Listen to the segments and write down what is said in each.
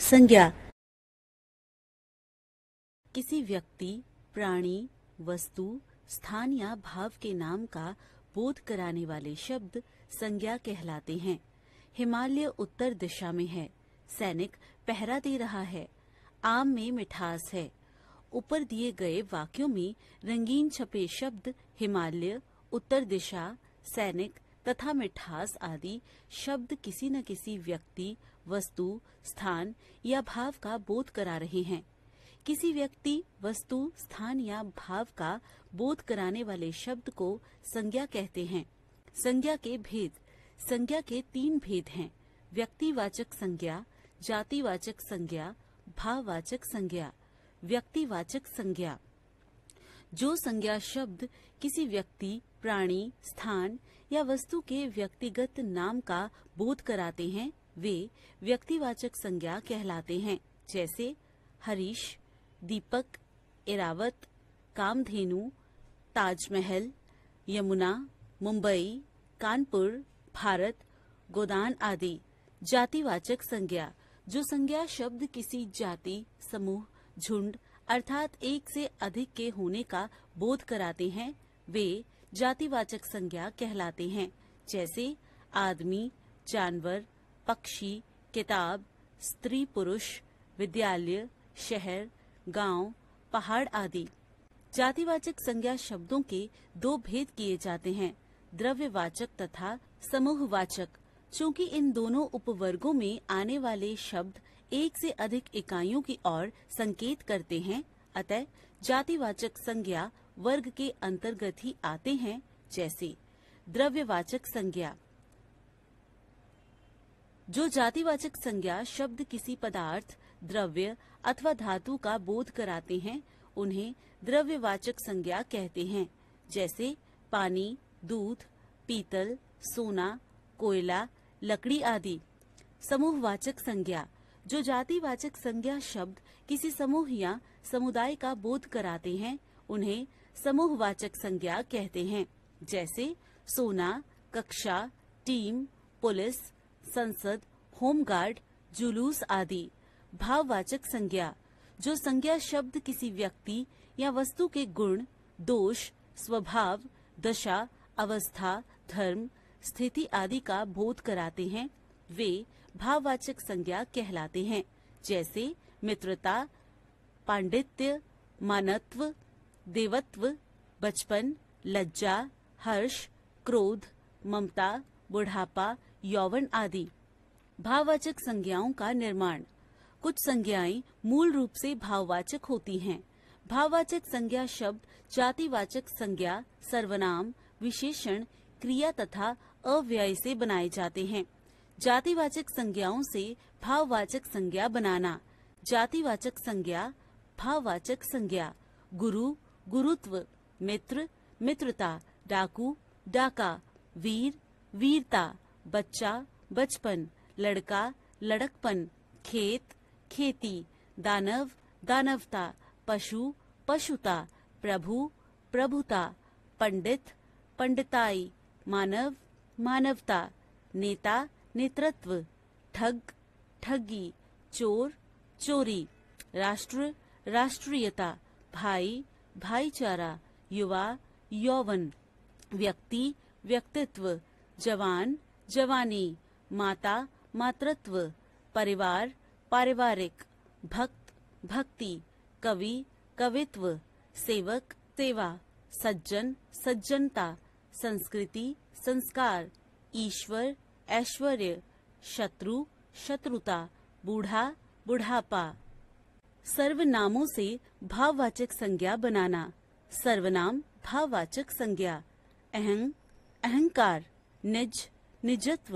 संज्ञा किसी व्यक्ति प्राणी वस्तु स्थान या भाव के नाम का बोध कराने वाले शब्द संज्ञा कहलाते हैं हिमालय उत्तर दिशा में है सैनिक पहरा दे रहा है आम में मिठास है ऊपर दिए गए वाक्यों में रंगीन छपे शब्द हिमालय उत्तर दिशा सैनिक तथा मिठास आदि शब्द किसी न किसी व्यक्ति वस्तु स्थान या भाव का बोध करा रहे हैं किसी व्यक्ति वस्तु स्थान या भाव का बोध कराने वाले शब्द को संज्ञा कहते हैं संज्ञा के भेद संज्ञा के तीन भेद हैं व्यक्तिवाचक संज्ञा जातिवाचक संज्ञा भाववाचक संज्ञा व्यक्तिवाचक संज्ञा जो संज्ञा शब्द किसी व्यक्ति प्राणी स्थान या वस्तु के व्यक्तिगत नाम का बोध कराते हैं वे व्यक्तिवाचक संज्ञा कहलाते हैं जैसे हरीश दीपक इरावत कामधेनु ताजमहल यमुना मुंबई कानपुर भारत गोदान आदि जातिवाचक संज्ञा जो संज्ञा शब्द किसी जाति समूह झुंड अर्थात एक से अधिक के होने का बोध कराते हैं वे जातिवाचक संज्ञा कहलाते हैं जैसे आदमी जानवर पक्षी किताब स्त्री पुरुष विद्यालय शहर गांव, पहाड़ आदि जातिवाचक संज्ञा शब्दों के दो भेद किए जाते हैं द्रव्यवाचक तथा समूहवाचक चूंकि इन दोनों उपवर्गों में आने वाले शब्द एक से अधिक इकाइयों की ओर संकेत करते हैं अतः जातिवाचक संज्ञा वर्ग के अंतर्गत ही आते हैं जैसे द्रव्यवाचक संज्ञा जो जातिवाचक संज्ञा शब्द किसी पदार्थ द्रव्य अथवा धातु का बोध कराते हैं उन्हें द्रव्यवाचक संज्ञा कहते हैं जैसे पानी दूध पीतल सोना कोयला लकड़ी आदि समूहवाचक संज्ञा जो जातिवाचक संज्ञा शब्द किसी समूह या समुदाय का बोध कराते हैं उन्हें समूहवाचक संज्ञा कहते हैं जैसे सोना कक्षा टीम पुलिस संसद होमगार्ड जुलूस आदि भाववाचक संज्ञा जो संज्ञा शब्द किसी व्यक्ति या वस्तु के गुण दोष स्वभाव दशा अवस्था धर्म स्थिति आदि का बोध कराते हैं वे भाववाचक संज्ञा कहलाते हैं जैसे मित्रता पांडित्य मानत्व देवत्व बचपन लज्जा हर्ष क्रोध ममता बुढ़ापा यौवन आदि भाववाचक संज्ञाओं का निर्माण कुछ संज्ञाएं मूल रूप से भाववाचक होती हैं भाववाचक संज्ञा शब्द जातिवाचक संज्ञा सर्वनाम विशेषण क्रिया तथा अव्यय से बनाए जाते हैं जातिवाचक संज्ञाओं से भाववाचक संज्ञा बनाना जातिवाचक संज्ञा भाववाचक संज्ञा गुरु गुरुत्व मित्र मित्रता डाकू डाका वीर वीरता बच्चा बचपन लड़का लड़कपन खेत खेती दानव दानवता पशु पशुता प्रभु प्रभुता पंडित पंडिताई मानव मानवता नेता नेतृत्व ठग ठगी चोर चोरी राष्ट्र राष्ट्रीयता भाई भाईचारा युवा यौवन व्यक्ति व्यक्तित्व जवान जवानी माता मातृत्व परिवार पारिवारिक भक्त भक्ति कवि कवित्व सेवक सेवा सज्जन सज्जनता संस्कृति संस्कार ईश्वर ऐश्वर्य शत्रु शत्रुता बूढ़ा बुढ़ापा सर्वनामों से भाववाचक संज्ञा बनाना सर्वनाम भाववाचक संज्ञा अहं अहंकार निज निजत्व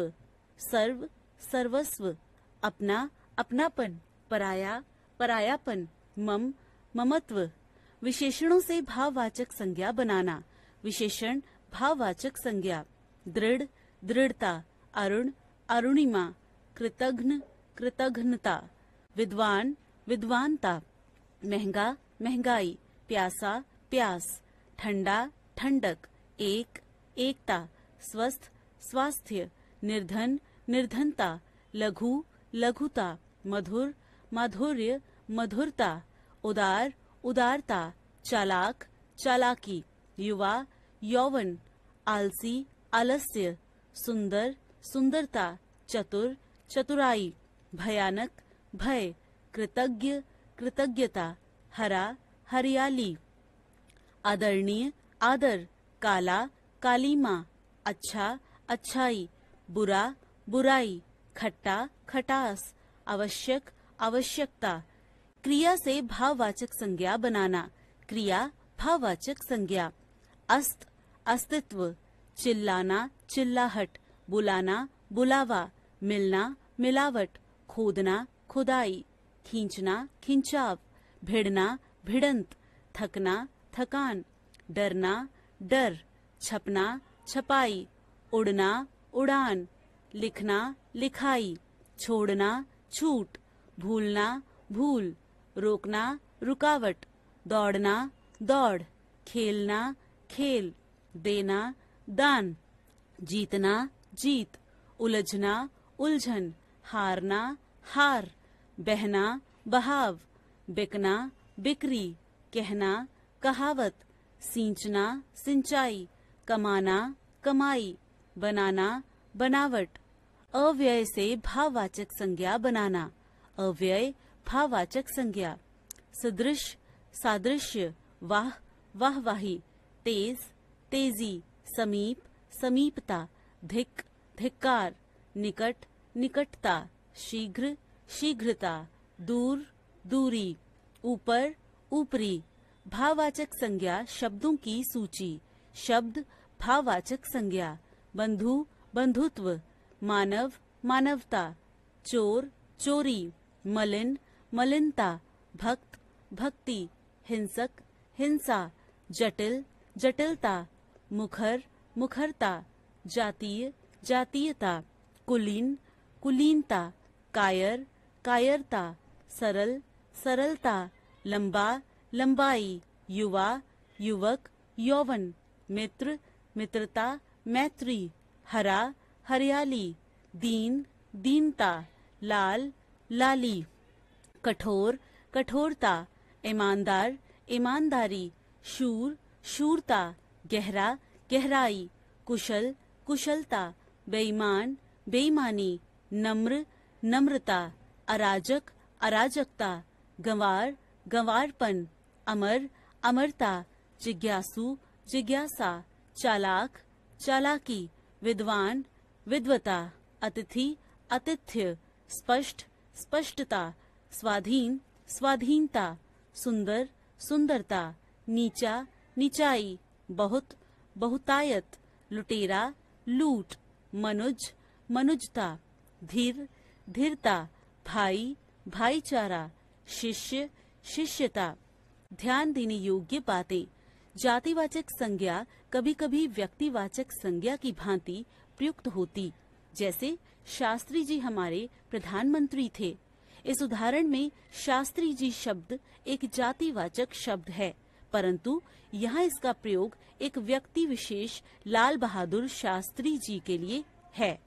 सर्व सर्वस्व अपना अपनापन पराया परायापन मम ममत्व विशेषणों से भाववाचक संज्ञा बनाना विशेषण भाववाचक संज्ञा दृढ़ दृढ़ता अरुण अरुणिमा कृतघ्न कृतघ्नता विद्वान विद्वानता महंगा महंगाई प्यासा प्यास ठंडा ठंडक एक एकता स्वस्थ स्वास्थ्य निर्धन निर्धनता लघु लघुता मधुर माधुर्य मधुरता उदार उदारता चालाक चालाकी युवा यौवन आलसी आलस्य सुंदर सुंदरता चतुर चतुराई भयानक भय कृतज्ञ कृतज्ञता हरा हरियाली आदरणीय आदर काला कालीमा अच्छा अच्छाई बुरा बुराई खट्टा खटास आवश्यक आवश्यकता क्रिया से भाववाचक संज्ञा बनाना क्रिया भाववाचक संज्ञा अस्त अस्तित्व चिल्लाना चिल्लाहट बुलाना बुलावा मिलना मिलावट खोदना खुदाई खींचना खिंचाव भिड़ना भिड़ंत थकना थकान डरना डर छपना छपाई उड़ना उड़ान लिखना लिखाई छोड़ना छूट भूलना भूल रोकना रुकावट दौड़ना दौड़ खेलना खेल देना दान जीतना जीत उलझना उलझन हारना हार बहना बहाव बिकना बिक्री कहना कहावत सींचना सिंचाई कमाना कमाई बनाना बनावट अव्यय से भाववाचक संज्ञा बनाना अव्यय भाववाचक संज्ञा सदृश सादृश्य वाह वाही तेज तेजी समीप समीपता धिक धिक्कार निकट निकटता शीघ्र शीघ्रता दूर दूरी ऊपर ऊपरी भाववाचक संज्ञा शब्दों की सूची शब्द भाववाचक संज्ञा बंधु बंधुत्व मानव मानवता चोर चोरी मलिन मलिनता भक्त भक्ति हिंसक हिंसा जटिल जटिलता मुखर मुखरता जातीय जातीयता कुलीन कुलीनता कायर कायरता सरल सरलता लंबा लंबाई युवा युवक यौवन मित्र मित्रता मैत्री हरा हरियाली दीन दीनता लाल लाली कठोर कठोरता ईमानदार ईमानदारी शूर शूरता गहरा गहराई कुशल कुशलता बेईमान बेईमानी नम्र नम्रता अराजक अराजकता गंवार गंवारपन अमर अमरता जिज्ञासु जिज्ञासा चालाक चालाकी विद्वान विद्वता अतिथि अतिथ्य स्पष्ट स्पष्टता स्वाधीन स्वाधीनता सुंदर सुंदरता नीचा निचाई बहुत बहुतायत लुटेरा लूट मनुज मनुजता धीर धीरता भाई भाईचारा शिष्य शिष्यता ध्यान देने योग्य बातें जातिवाचक संज्ञा कभी कभी व्यक्तिवाचक संज्ञा की भांति प्रयुक्त होती जैसे शास्त्री जी हमारे प्रधानमंत्री थे इस उदाहरण में शास्त्री जी शब्द एक जातिवाचक शब्द है परंतु यहाँ इसका प्रयोग एक व्यक्ति विशेष लाल बहादुर शास्त्री जी के लिए है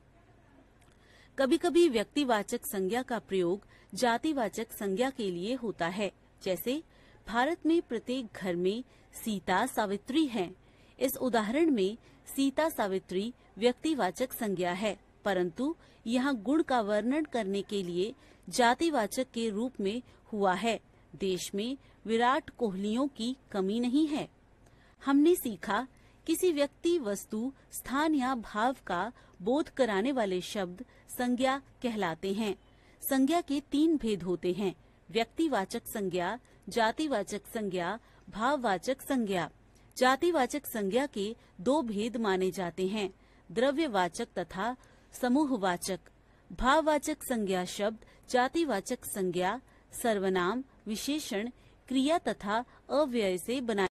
कभी कभी व्यक्तिवाचक संज्ञा का प्रयोग जातिवाचक संज्ञा के लिए होता है जैसे भारत में प्रत्येक घर में सीता सावित्री हैं। इस उदाहरण में सीता सावित्री व्यक्तिवाचक संज्ञा है परंतु यहाँ गुण का वर्णन करने के लिए जातिवाचक के रूप में हुआ है देश में विराट कोहलियों की कमी नहीं है हमने सीखा किसी व्यक्ति वस्तु स्थान या भाव का बोध कराने वाले शब्द संज्ञा कहलाते हैं संज्ञा के तीन भेद होते हैं व्यक्तिवाचक संज्ञा जातिवाचक संज्ञा भाववाचक संज्ञा जातिवाचक संज्ञा के दो भेद माने जाते हैं द्रव्यवाचक तथा समूहवाचक भाववाचक संज्ञा शब्द जातिवाचक संज्ञा सर्वनाम विशेषण क्रिया तथा अव्यय से बनाए